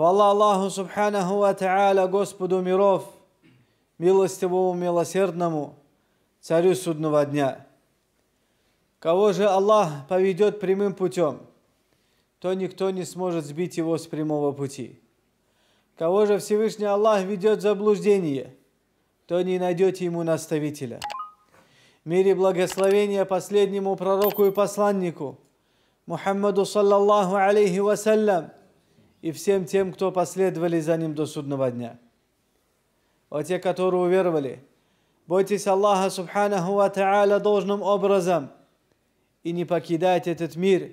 Хвала Аллаху Субханаху Ва Та'аля, Господу миров, милостивому, милосердному, царю судного дня. Кого же Аллах поведет прямым путем, то никто не сможет сбить его с прямого пути. Кого же Всевышний Аллах ведет в заблуждение, то не найдете ему наставителя. Мир и благословение последнему пророку и посланнику, Мухаммаду саллаллаху алейхи вассалям, и всем тем, кто последовали за ним до судного дня. О те, которые уверовали, бойтесь Аллаха Субханаху Ва Та'аля должным образом и не покидайте этот мир,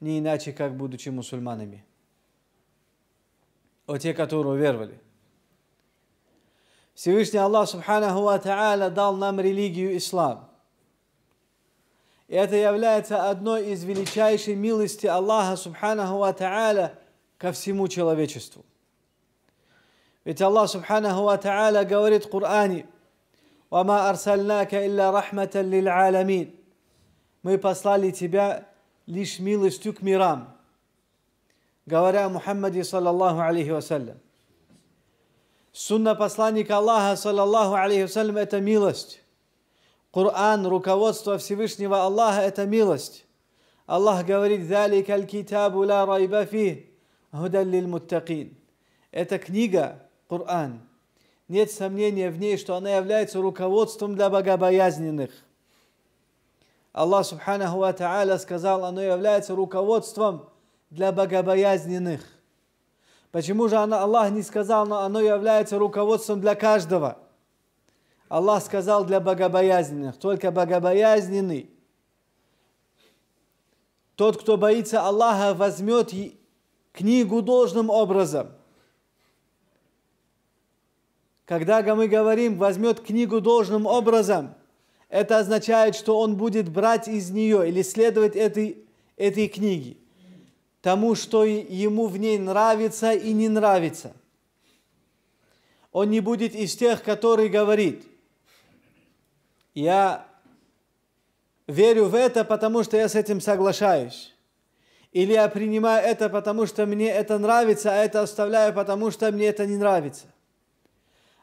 не иначе, как будучи мусульманами. О те, которые уверовали. Всевышний Аллах Субханаху Ва Та'аля дал нам религию Ислам – и это является одной из величайшей милостей Аллаха Субханаху Ва Та'аля, ко всему человечеству. Ведь Аллах Субханаху Ва Та'аля говорит в Коране, «Вама арсальнака илля рахматан лил аламин». Мы послали тебя лишь милостью к мирам, говоря о Мухаммаде, саллаллаху алейхи вассалям. Сунна посланника Аллаха, саллаллаху алейхи вассалям, это милость. Коран, руководство Всевышнего Аллаха – это милость. Аллах говорит, «Залика аль-китабу ла райба фи». «Гуда лиль Эта книга, Коран, нет сомнения в ней, что она является руководством для богобоязненных. Аллах Субханаху Ва Та'аля сказал, оно является руководством для богобоязненных. Почему же она, Аллах не сказал, но оно является руководством для каждого? Аллах сказал для богобоязненных, только богобоязненный. Тот, кто боится Аллаха, возьмет книгу должным образом. Когда мы говорим «возьмет книгу должным образом», это означает, что он будет брать из нее или следовать этой, этой книге, тому, что ему в ней нравится и не нравится. Он не будет из тех, которые говорит, я верю в это, потому что я с этим соглашаюсь. Или я принимаю это, потому что мне это нравится, а это оставляю, потому что мне это не нравится.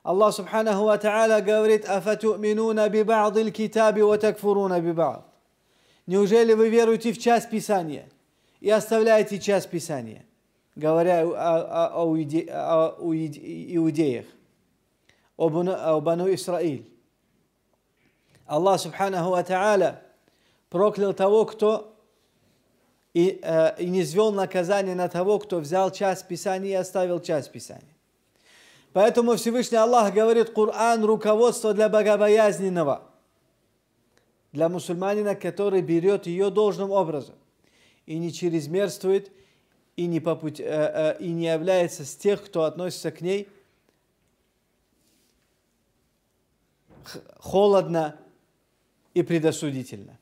Аллах Субханаху Ва Та'аля говорит, «Афату'минуна биба'дил китаби ва такфуруна биба'д». Неужели вы веруете в часть Писания и оставляете часть Писания, говоря о, о, о, иуде, о иудеях, об, об Бану Исраиль? Аллах Субханаху Ва Та'аля проклял того, кто и, э, и не звел наказание на того, кто взял часть Писания и оставил часть Писания. Поэтому Всевышний Аллах говорит, Коран – руководство для богобоязненного, для мусульманина, который берет ее должным образом и не чрезмерствует, и не, по пути, э, э, и не является с тех, кто относится к ней холодно и предосудительно.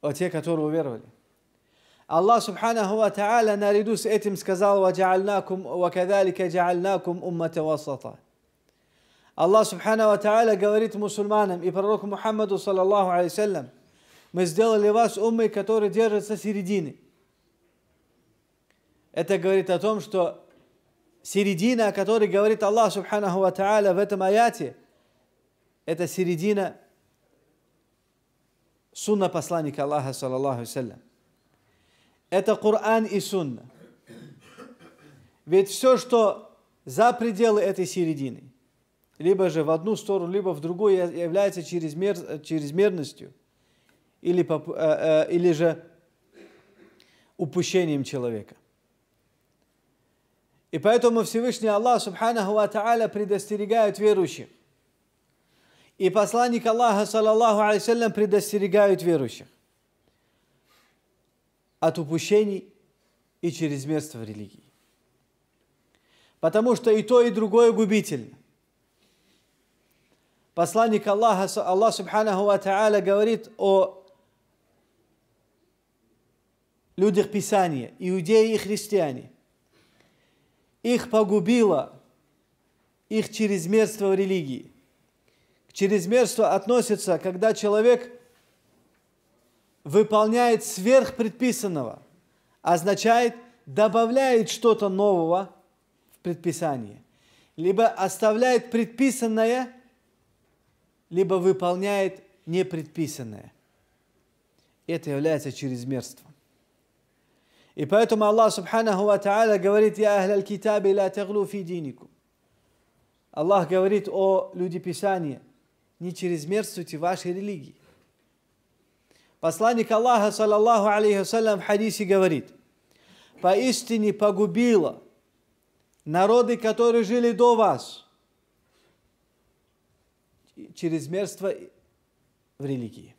Вот те, которые уверовали. الله سبحانه وتعالى ناريدوس إتمس كزال وجعلناكم وكذلك جعلناكم أمة وسطة الله سبحانه وتعالى قوريت مسلمانا إبراروك محمد صلى الله عليه وسلم مزدل لباس أمي كتور ديرت سيريديني Это говорит о том, что середина, о которой говорит Аллах Субханаху Ва в этом аяте, это середина сунна посланника Аллаха Саллаллаху Салям. это Коран и Сунна. Ведь все, что за пределы этой середины, либо же в одну сторону, либо в другую, является чрезмер, чрезмерностью или, э, э, или же упущением человека. И поэтому Всевышний Аллах, Субханаху Ва Та'аля, предостерегает верующих. И посланник Аллаха, саллаллаху алейсалям, предостерегает верующих от упущений и чрезмерства в религии. Потому что и то, и другое губительно. Посланник Аллаха, Аллах Субханаху Ва Та'аля говорит о людях Писания, иудеи и христиане. Их погубило их чрезмерство в религии. К чрезмерству относится, когда человек – выполняет сверх предписанного, означает добавляет что-то нового в предписание, либо оставляет предписанное, либо выполняет непредписанное. Это является чрезмерством. И поэтому Аллах Субханаху Ва Та'аля говорит, «Я ахля китаби ла таглу фи диникум». Аллах говорит о люди Писания, не чрезмерствуйте вашей религии. Посланник Аллаха, саллаллаху алейхи в хадисе говорит, «Поистине погубило народы, которые жили до вас, чрезмерство в религии».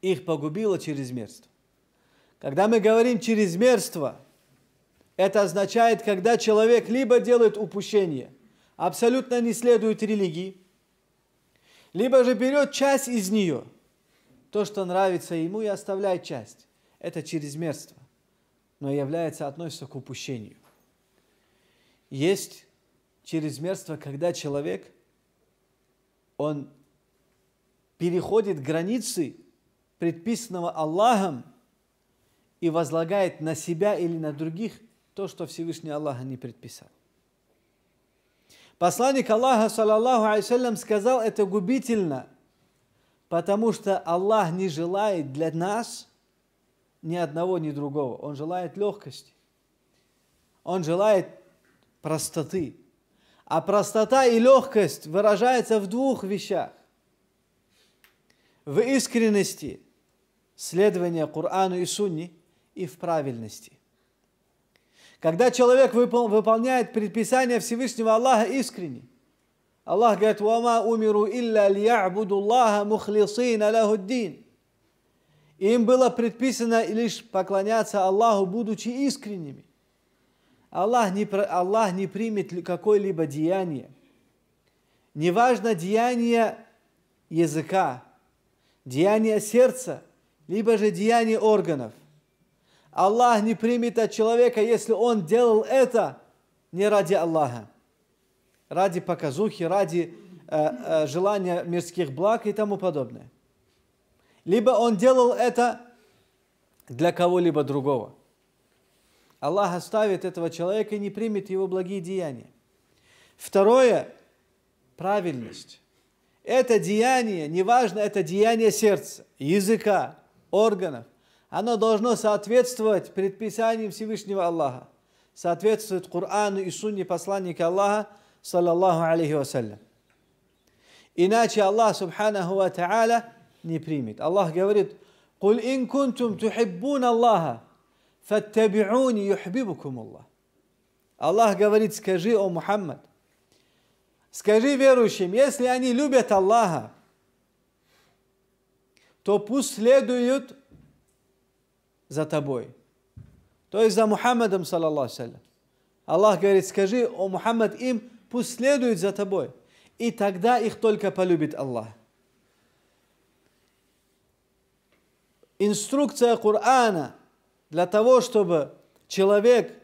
Их погубило чрезмерство. Когда мы говорим чрезмерство, это означает, когда человек либо делает упущение, абсолютно не следует религии, либо же берет часть из нее – то, что нравится ему, и оставляет часть. Это чрезмерство, но является, относится к упущению. Есть чрезмерство, когда человек, он переходит границы предписанного Аллахом и возлагает на себя или на других то, что Всевышний Аллах не предписал. Посланник Аллаха, саллаллаху алейсалям, сказал, это губительно – Потому что Аллах не желает для нас ни одного, ни другого. Он желает легкости. Он желает простоты. А простота и легкость выражается в двух вещах. В искренности следования Корану и Сунни и в правильности. Когда человек выполняет предписание Всевышнего Аллаха искренне – Аллах говорит, «Вама умиру илля льябуду Аллаха мухлисина лахуддин». Им было предписано лишь поклоняться Аллаху, будучи искренними. Аллах не, Аллах не примет какое-либо деяние. Неважно деяние языка, деяние сердца, либо же деяние органов. Аллах не примет от человека, если он делал это не ради Аллаха ради показухи, ради э, э, желания мирских благ и тому подобное. Либо он делал это для кого-либо другого. Аллах оставит этого человека и не примет его благие деяния. Второе – правильность. Это деяние, неважно, это деяние сердца, языка, органов, оно должно соответствовать предписаниям Всевышнего Аллаха, соответствует Корану и Сунне посланника Аллаха, саллаллаху алейхи вассалям. Иначе Аллах субханаху ва та'аля не примет. Аллах говорит, «Куль ин кунтум тухиббун Аллаха, фаттаби'уни юхбибукум Аллах». Аллах говорит, скажи, о Мухаммад, скажи верующим, если они любят Аллаха, то пусть следуют за тобой. То есть за Мухаммадом, саллаллаху салям. Аллах говорит, скажи, о Мухаммад, им пусть следуют за тобой. И тогда их только полюбит Аллах. Инструкция Корана для того, чтобы человек,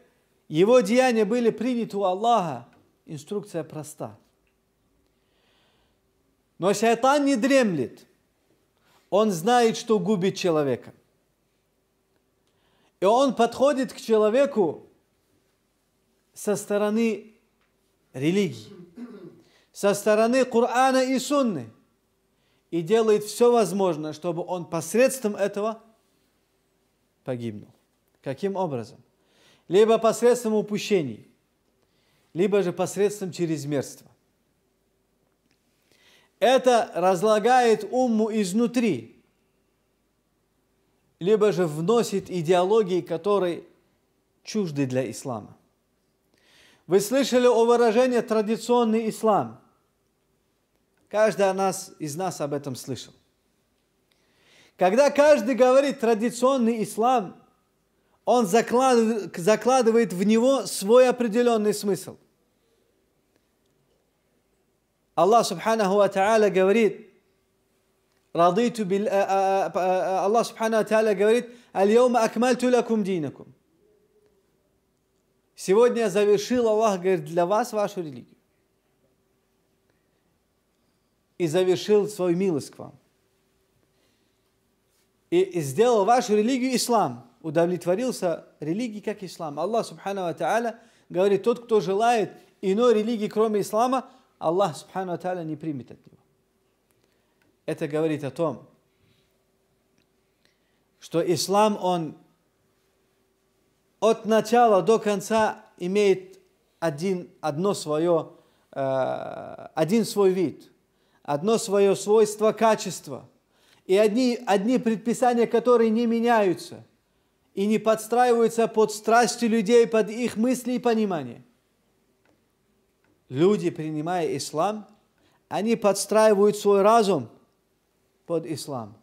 его деяния были приняты у Аллаха, инструкция проста. Но шайтан не дремлет. Он знает, что губит человека. И он подходит к человеку со стороны религии со стороны Корана и Сунны, и делает все возможное, чтобы он посредством этого погибнул. Каким образом? Либо посредством упущений, либо же посредством чрезмерства. Это разлагает умму изнутри, либо же вносит идеологии, которые чужды для ислама. Вы слышали о выражении «традиционный ислам»? Каждый из нас об этом слышал. Когда каждый говорит «традиционный ислам», он закладывает, в него свой определенный смысл. Аллах Субханаху Ва Та'аля говорит, э, э, э, Аллах Субхану Ва говорит, «Аль-йома акмальту лакум динакум». Сегодня завершил Аллах, говорит, для вас вашу религию. И завершил свою милость к вам. И сделал вашу религию ислам. Удовлетворился религией, как ислам. Аллах, субхану ва та'аля, говорит, тот, кто желает иной религии, кроме ислама, Аллах, субхану ва та'аля, не примет от него. Это говорит о том, что ислам, он от начала до конца имеет один, одно свое, э, один свой вид, одно свое свойство, качество. И одни, одни предписания, которые не меняются и не подстраиваются под страсти людей, под их мысли и понимание. Люди, принимая ислам, они подстраивают свой разум под ислам.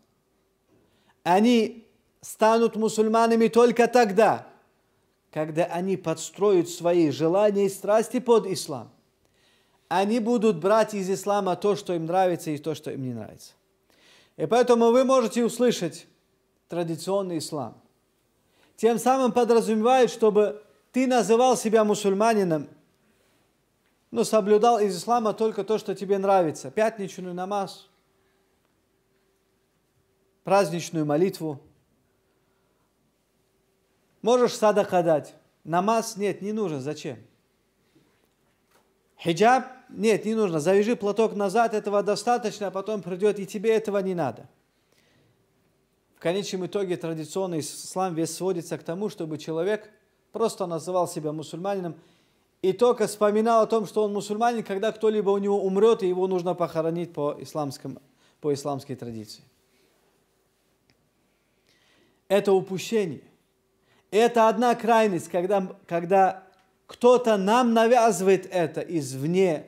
Они станут мусульманами только тогда – когда они подстроят свои желания и страсти под ислам. Они будут брать из ислама то, что им нравится, и то, что им не нравится. И поэтому вы можете услышать традиционный ислам. Тем самым подразумевает, чтобы ты называл себя мусульманином, но соблюдал из ислама только то, что тебе нравится. Пятничную намаз, праздничную молитву – Можешь садака дать. Намаз нет, не нужен. Зачем? Хиджаб нет, не нужно. Завяжи платок назад, этого достаточно, а потом придет, и тебе этого не надо. В конечном итоге традиционный ислам весь сводится к тому, чтобы человек просто называл себя мусульманином и только вспоминал о том, что он мусульманин, когда кто-либо у него умрет, и его нужно похоронить по, исламскому, по исламской традиции. Это упущение. Это одна крайность, когда, когда кто-то нам навязывает это извне,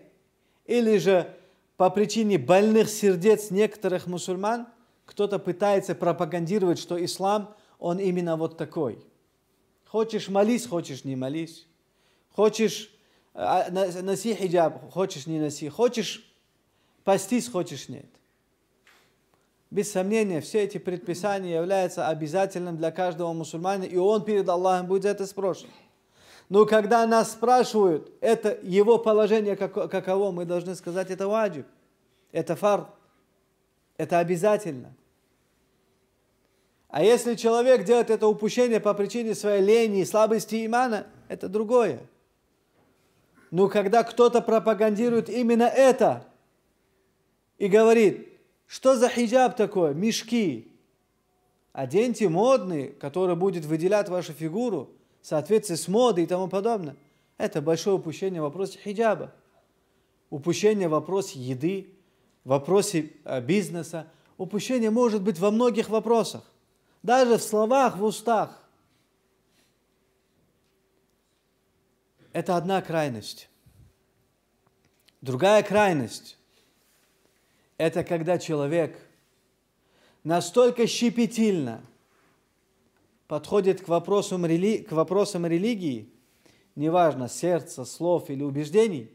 или же по причине больных сердец некоторых мусульман кто-то пытается пропагандировать, что ислам, он именно вот такой. Хочешь молись, хочешь не молись. Хочешь а, носи хиджаб, хочешь не носи. Хочешь постись, хочешь нет. Без сомнения, все эти предписания являются обязательным для каждого мусульманина, и он перед Аллахом будет за это спрошен. Но когда нас спрашивают, это его положение каково, мы должны сказать, это ваджиб, это фар, это обязательно. А если человек делает это упущение по причине своей лени и слабости имана, это другое. Но когда кто-то пропагандирует именно это и говорит – что за хиджаб такое? Мешки. Оденьте модный, который будет выделять вашу фигуру в соответствии с модой и тому подобное. Это большое упущение в вопросе хиджаба. Упущение в вопросе еды, в вопросе э, бизнеса. Упущение может быть во многих вопросах. Даже в словах, в устах. Это одна крайность. Другая крайность это когда человек настолько щепетильно подходит к вопросам, рели... к вопросам религии, неважно, сердца, слов или убеждений,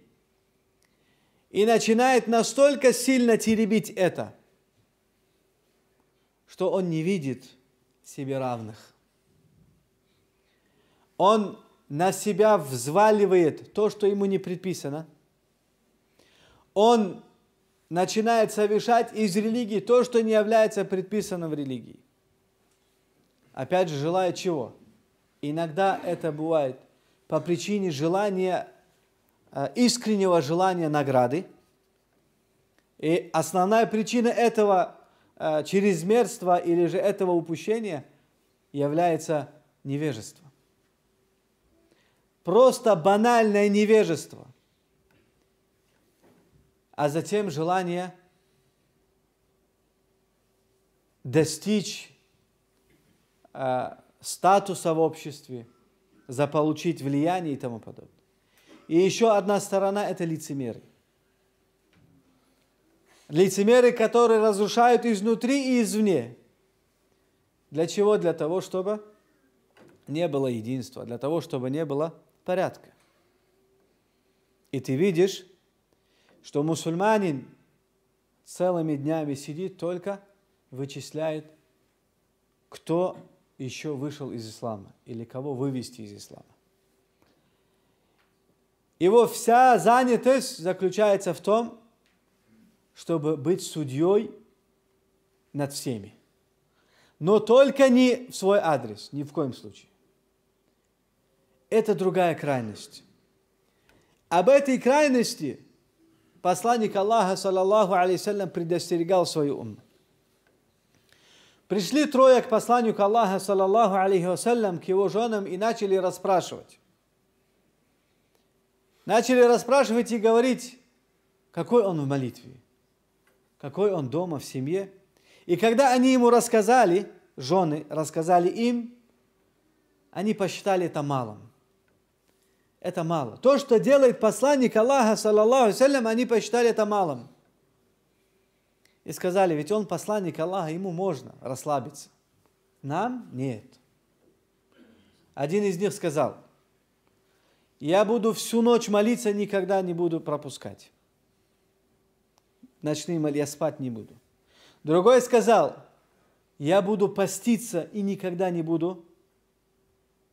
и начинает настолько сильно теребить это, что он не видит себе равных. Он на себя взваливает то, что ему не предписано. Он начинает совершать из религии то, что не является предписанным в религии. Опять же, желая чего? Иногда это бывает по причине желания, э, искреннего желания награды. И основная причина этого э, чрезмерства или же этого упущения является невежество. Просто банальное невежество а затем желание достичь э, статуса в обществе, заполучить влияние и тому подобное. И еще одна сторона – это лицемеры. Лицемеры, которые разрушают изнутри и извне. Для чего? Для того, чтобы не было единства, для того, чтобы не было порядка. И ты видишь, что мусульманин целыми днями сидит только вычисляет, кто еще вышел из ислама или кого вывести из ислама. Его вся занятость заключается в том, чтобы быть судьей над всеми. Но только не в свой адрес, ни в коем случае. Это другая крайность. Об этой крайности посланник Аллаха, саллаллаху алейсалям, предостерегал свою умму. Пришли трое к посланнику Аллаха, саллаллаху алейхи вассалям, к его женам и начали расспрашивать. Начали расспрашивать и говорить, какой он в молитве, какой он дома, в семье. И когда они ему рассказали, жены рассказали им, они посчитали это малым это мало. То, что делает посланник Аллаха, саллаллаху салям, они посчитали это малым. И сказали, ведь он посланник Аллаха, ему можно расслабиться. Нам нет. Один из них сказал, я буду всю ночь молиться, никогда не буду пропускать. Ночные молитвы я спать не буду. Другой сказал, я буду поститься и никогда не буду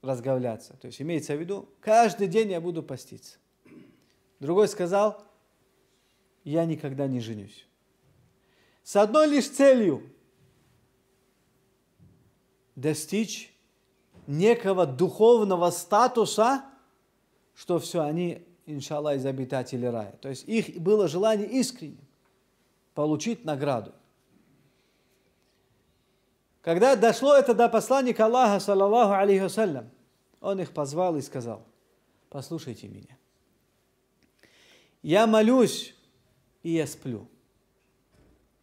разговляться. То есть имеется в виду, каждый день я буду поститься. Другой сказал, я никогда не женюсь. С одной лишь целью достичь некого духовного статуса, что все, они, иншаллах, из обитателей рая. То есть их было желание искренне получить награду. Когда дошло это до посланника Аллаха, саллаллаху алейхи он их позвал и сказал, послушайте меня. Я молюсь, и я сплю.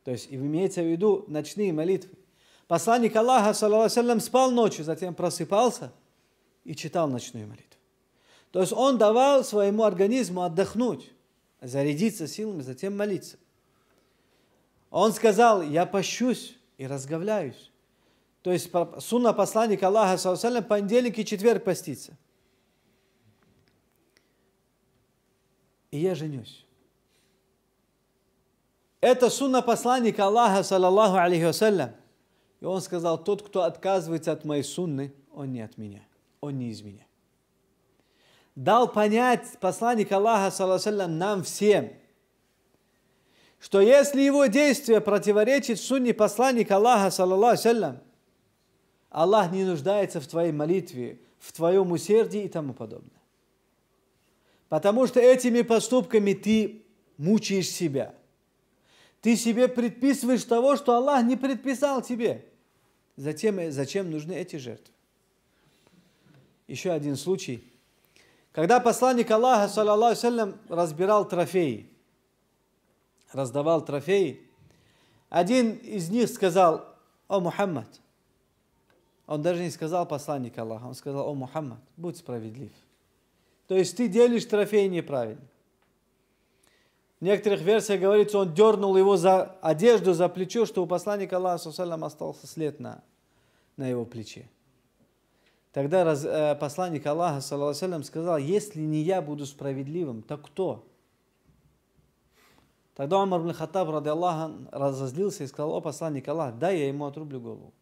То есть и имеется в виду ночные молитвы. Посланник Аллаха, саллаллаху спал ночью, затем просыпался и читал ночную молитву. То есть он давал своему организму отдохнуть, зарядиться силами, затем молиться. Он сказал, я пощусь и разговляюсь. То есть сунна посланника Аллаха, салям, понедельник и четверг постится. И я женюсь. Это сунна посланника Аллаха, саллаллаху алейхи вассалям. И он сказал, тот, кто отказывается от моей сунны, он не от меня, он не из меня. Дал понять посланник Аллаха, саллаллаху нам всем, что если его действие противоречит сунне посланника Аллаха, саллаллаху алейхи Аллах не нуждается в твоей молитве, в твоем усердии и тому подобное. Потому что этими поступками ты мучаешь себя. Ты себе предписываешь того, что Аллах не предписал тебе. Затем, зачем нужны эти жертвы? Еще один случай. Когда посланник Аллаха, саллаллаху салям, разбирал трофеи, раздавал трофеи, один из них сказал, «О, Мухаммад, а он даже не сказал посланник Аллаха, он сказал, о Мухаммад, будь справедлив. То есть ты делишь трофей неправильно. В некоторых версиях говорится, он дернул его за одежду, за плечо, что у посланника Аллаха остался след на, на его плече. Тогда раз, э, посланник Аллаха وسلم, сказал, если не я буду справедливым, то кто? Тогда Умар ибн Хаттаб ради Аллаха разозлился и сказал, о посланник Аллаха, дай я ему отрублю голову.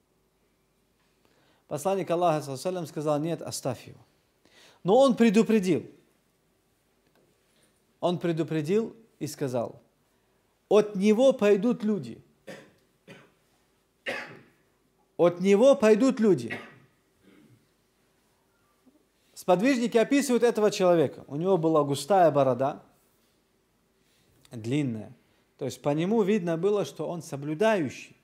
Посланник Аллаха салям, сказал, нет, оставь его. Но он предупредил. Он предупредил и сказал, от него пойдут люди. От него пойдут люди. Сподвижники описывают этого человека. У него была густая борода, длинная. То есть по нему видно было, что он соблюдающий.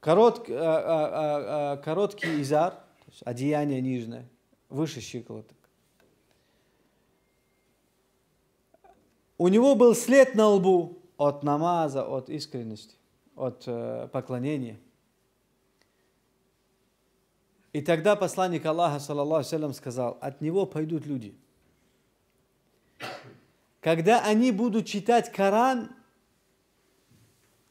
Корот, а, э, а, э, а, э, короткий изар, то есть одеяние нижнее, выше щиколоток. У него был след на лбу от намаза, от искренности, от э, поклонения. И тогда посланник Аллаха, саллаллаху салям, сказал, от него пойдут люди. Когда они будут читать Коран,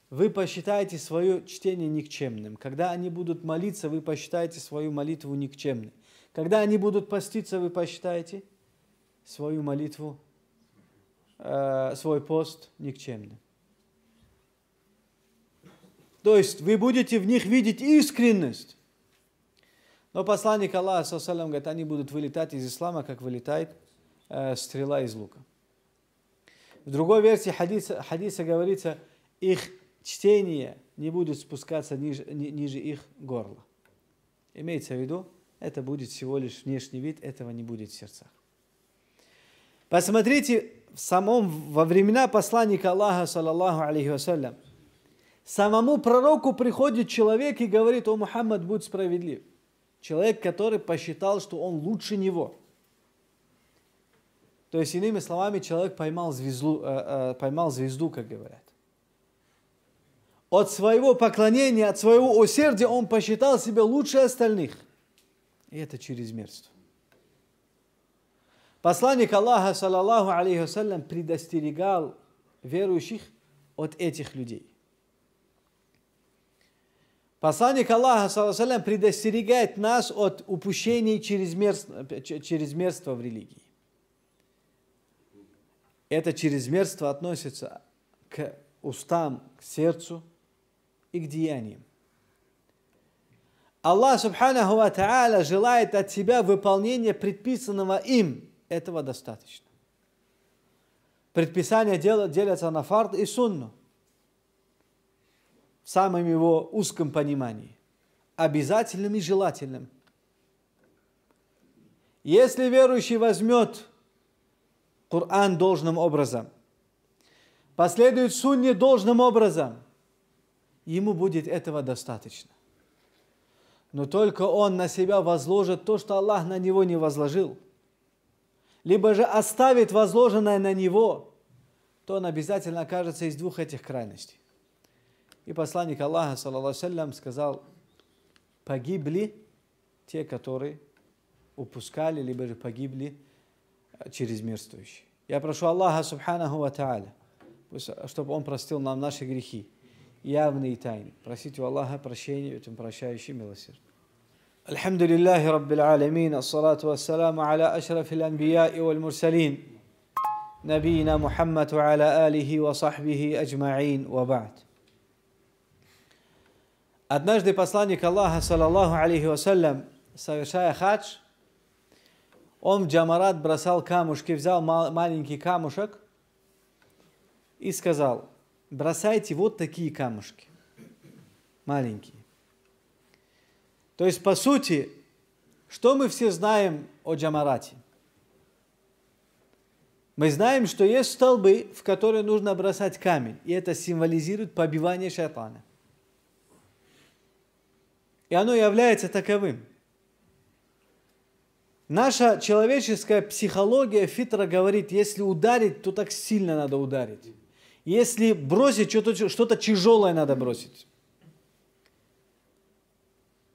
вы посчитаете свое чтение никчемным. Когда они будут молиться, вы посчитаете свою молитву никчемной. Когда они будут поститься, вы посчитаете свою молитву, э, свой пост никчемным. То есть вы будете в них видеть искренность. Но посланник Аллаха, салям, говорит, они будут вылетать из ислама, как вылетает э, стрела из лука. В другой версии хадиса, хадиса говорится, их чтение не будет спускаться ниже, ни, ниже их горла. Имеется в виду, это будет всего лишь внешний вид, этого не будет в сердцах. Посмотрите в самом, во времена посланника Аллаха, саллаллаху алейхи вассалям, самому пророку приходит человек и говорит, о, Мухаммад, будь справедлив. Человек, который посчитал, что он лучше него. То есть, иными словами, человек поймал звезду, э, э, поймал звезду как говорят от своего поклонения, от своего усердия он посчитал себя лучше остальных. И это чрезмерство. Посланник Аллаха, саллаллаху алейхи вассалям, предостерегал верующих от этих людей. Посланник Аллаха, саллаллаху алейхи предостерегает нас от упущений чрезмерства, чрезмерства в религии. Это чрезмерство относится к устам, к сердцу, и к деяниям. Аллах Субханаху Ва Та'аля желает от тебя выполнения предписанного им. Этого достаточно. Предписание делятся на фард и сунну. В самом его узком понимании. Обязательным и желательным. Если верующий возьмет Коран должным образом, последует сунне должным образом – ему будет этого достаточно. Но только он на себя возложит то, что Аллах на него не возложил, либо же оставит возложенное на него, то он обязательно окажется из двух этих крайностей. И посланник Аллаха, саллаху сказал, погибли те, которые упускали, либо же погибли э, через мирствующие. Я прошу Аллаха, субханаху ва тааля, чтобы Он простил нам наши грехи. явные тайны. Просите у Аллаха прощения, ведь Он прощающий милосердный. الحمد لله رب العالمين الصلاة والسلام على أشرف الأنبياء والمرسلين نبينا محمد وعلى آله وصحبه أجمعين وبعد Однажды посланник Аллаха, саллаллаху алейхи вассалям, совершая хадж, он в джамарат бросал камушки, взял маленький камушек и сказал – бросайте вот такие камушки, маленькие. То есть, по сути, что мы все знаем о Джамарате? Мы знаем, что есть столбы, в которые нужно бросать камень, и это символизирует побивание шайтана. И оно является таковым. Наша человеческая психология фитра говорит, если ударить, то так сильно надо ударить. Если бросить что-то, что-то тяжелое надо бросить.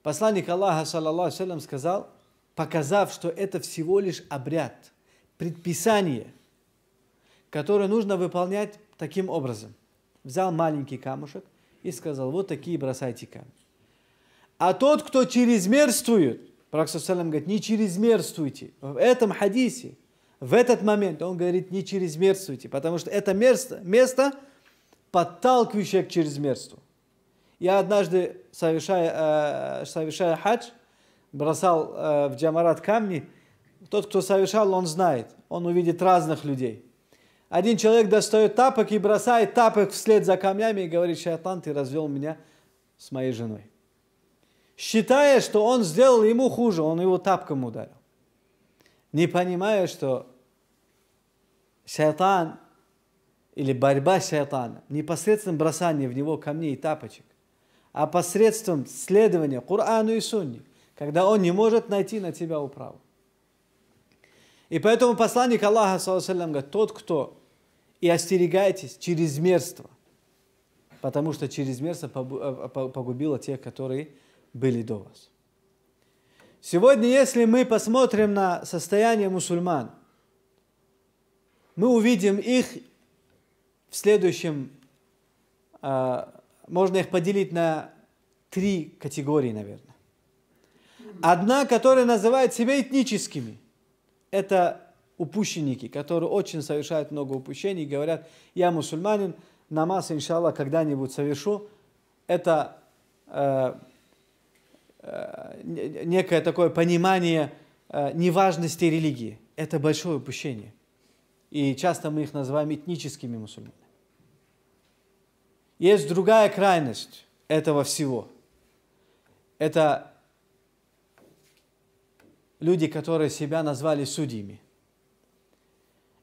Посланник Аллаха, саллаллаху алейхи сказал, показав, что это всего лишь обряд, предписание, которое нужно выполнять таким образом. Взял маленький камушек и сказал, вот такие бросайте камни. А тот, кто чрезмерствует, Пророк говорит, не чрезмерствуйте. В этом хадисе – в этот момент он говорит, не чрезмерствуйте, потому что это место, место подталкивающее к чрезмерству. Я однажды, совершая, э, совершая хадж, бросал э, в джамарат камни. Тот, кто совершал, он знает. Он увидит разных людей. Один человек достает тапок и бросает тапок вслед за камнями и говорит, шайтан, ты развел меня с моей женой. Считая, что он сделал ему хуже, он его тапком ударил. Не понимая, что шайтан или борьба с шайтаном, не посредством бросания в него камней и тапочек, а посредством следования Корану и Сунни, когда он не может найти на тебя управу. И поэтому посланник Аллаха, саллиллам, говорит, тот, кто и остерегайтесь чрезмерства, потому что чрезмерство э, погубило тех, которые были до вас. Сегодня, если мы посмотрим на состояние мусульман – мы увидим их в следующем, а, можно их поделить на три категории, наверное. Одна, которая называет себя этническими, это упущенники, которые очень совершают много упущений, говорят, я мусульманин, намаз, иншаллах, когда-нибудь совершу. Это э, э, некое такое понимание э, неважности религии. Это большое упущение – и часто мы их называем этническими мусульманами. Есть другая крайность этого всего. Это люди, которые себя назвали судьями.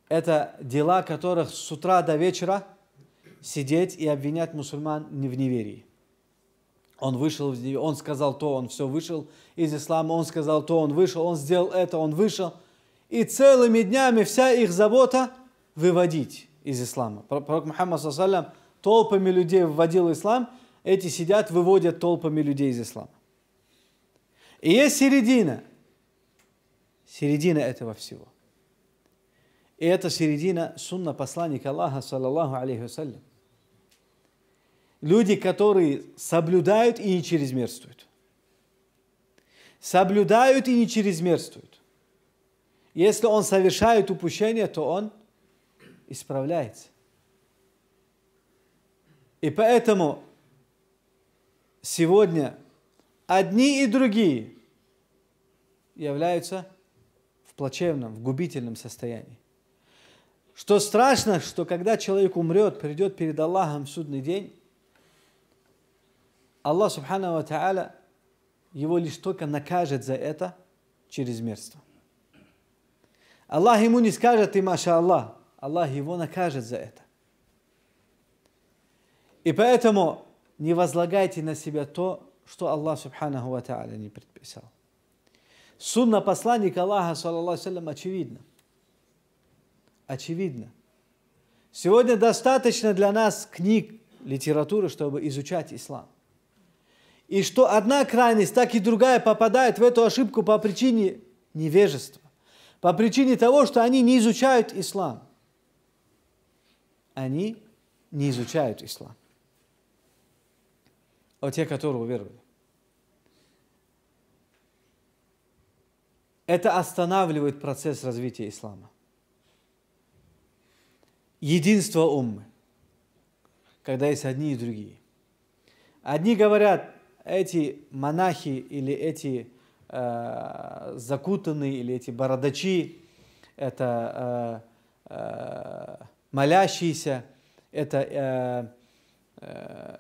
Это дела, которых с утра до вечера сидеть и обвинять мусульман не в неверии. Он вышел, он сказал то, он все вышел из ислама, он сказал то, он вышел, он сделал это, он вышел – и целыми днями вся их забота выводить из ислама. Пророк Мухаммад саллям толпами людей вводил ислам, эти сидят, выводят толпами людей из ислама. И есть середина. Середина этого всего. И эта середина сунна посланника Аллаха, саллаллаху алейхи вассалям. Люди, которые соблюдают и не чрезмерствуют. Соблюдают и не чрезмерствуют. Если он совершает упущение, то он исправляется. И поэтому сегодня одни и другие являются в плачевном, в губительном состоянии. Что страшно, что когда человек умрет, придет перед Аллахом в судный день, Аллах Субхану Ва Тааля его лишь только накажет за это чрезмерство. Аллах ему не скажет, и маша Аллах. Аллах его накажет за это. И поэтому не возлагайте на себя то, что Аллах Субханаху Ва Та'аля не предписал. Сунна посланника Аллаха, саллаллаху салям, очевидно. Очевидно. Сегодня достаточно для нас книг, литературы, чтобы изучать ислам. И что одна крайность, так и другая попадает в эту ошибку по причине невежества по причине того, что они не изучают ислам. Они не изучают ислам. А те, которые уверовали. Это останавливает процесс развития ислама. Единство уммы, когда есть одни и другие. Одни говорят, эти монахи или эти э, закутанные или эти бородачи, это э, э, молящиеся, это э, э,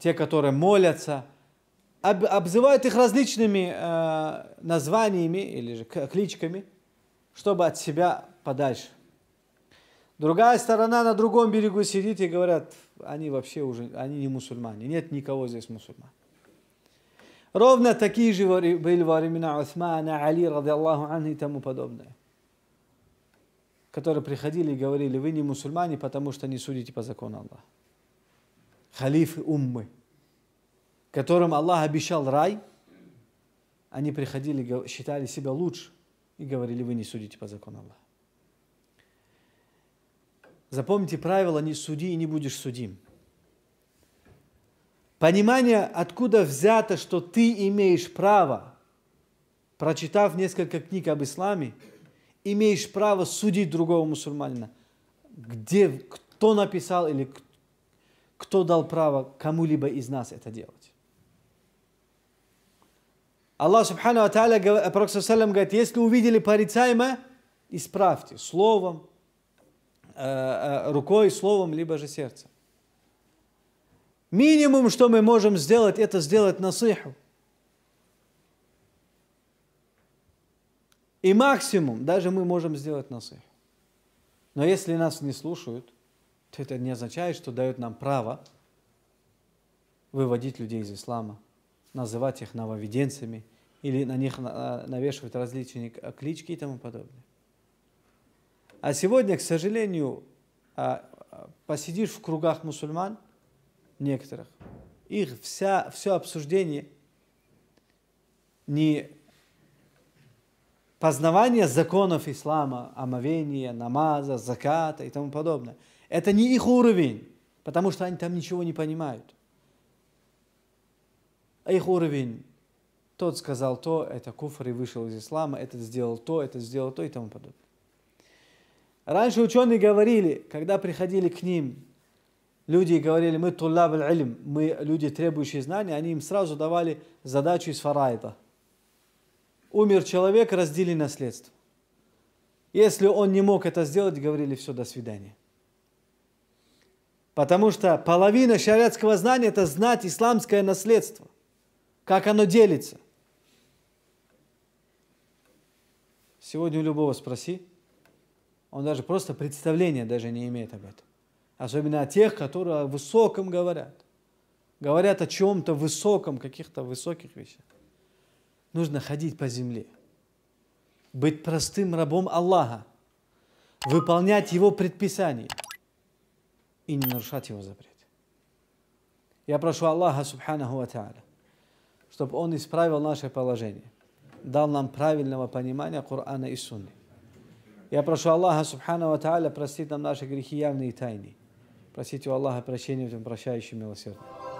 те, которые молятся, об, обзывают их различными э, названиями или же кличками, чтобы от себя подальше. Другая сторона на другом берегу сидит и говорят, они вообще уже, они не мусульмане, нет никого здесь мусульман. Ровно такие же были во времена Усмана, Али, ради Аллаху анху и тому подобное. Которые приходили и говорили, вы не мусульмане, потому что не судите по закону Аллаха. Халифы уммы, которым Аллах обещал рай, они приходили, считали себя лучше и говорили, вы не судите по закону Аллаха. Запомните правило, не суди и не будешь судим. Понимание, откуда взято, что ты имеешь право, прочитав несколько книг об исламе, имеешь право судить другого мусульманина. Где, кто написал или кто дал право кому-либо из нас это делать. Аллах Субхану Ата'аля, э, Пророк говорит, если увидели порицаемое, исправьте словом, э, э, рукой, словом, либо же сердцем. Минимум, что мы можем сделать, это сделать насыху. И максимум, даже мы можем сделать насыху. Но если нас не слушают, то это не означает, что дают нам право выводить людей из ислама, называть их нововеденцами или на них э, навешивать различные клички и тому подобное. А сегодня, к сожалению, а, а, посидишь в кругах мусульман – некоторых. Их вся, все обсуждение не познавание законов ислама, омовения, намаза, заката и тому подобное. Это не их уровень, потому что они там ничего не понимают. А их уровень, тот сказал то, это куфр и вышел из ислама, этот сделал то, этот сделал то и тому подобное. Раньше ученые говорили, когда приходили к ним люди говорили, мы туллаб аль-илм, мы люди, требующие знания, они им сразу давали задачу из фарайта. Умер человек, раздели наследство. Если он не мог это сделать, говорили, все, до свидания. Потому что половина шариатского знания – это знать исламское наследство, как оно делится. Сегодня у любого спроси, он даже просто представления даже не имеет об этом особенно о тех, которые о высоком говорят. Говорят о чем-то высоком, каких-то высоких вещах. Нужно ходить по земле, быть простым рабом Аллаха, выполнять Его предписания и не нарушать Его запрет. Я прошу Аллаха, субханаху ва та'аля, чтобы Он исправил наше положение, дал нам правильного понимания Корана и Сунны. Я прошу Аллаха, субханаху ва та'аля, простить нам наши грехи явные и тайные. Просите у Аллаха прощения, прощающий милосердный.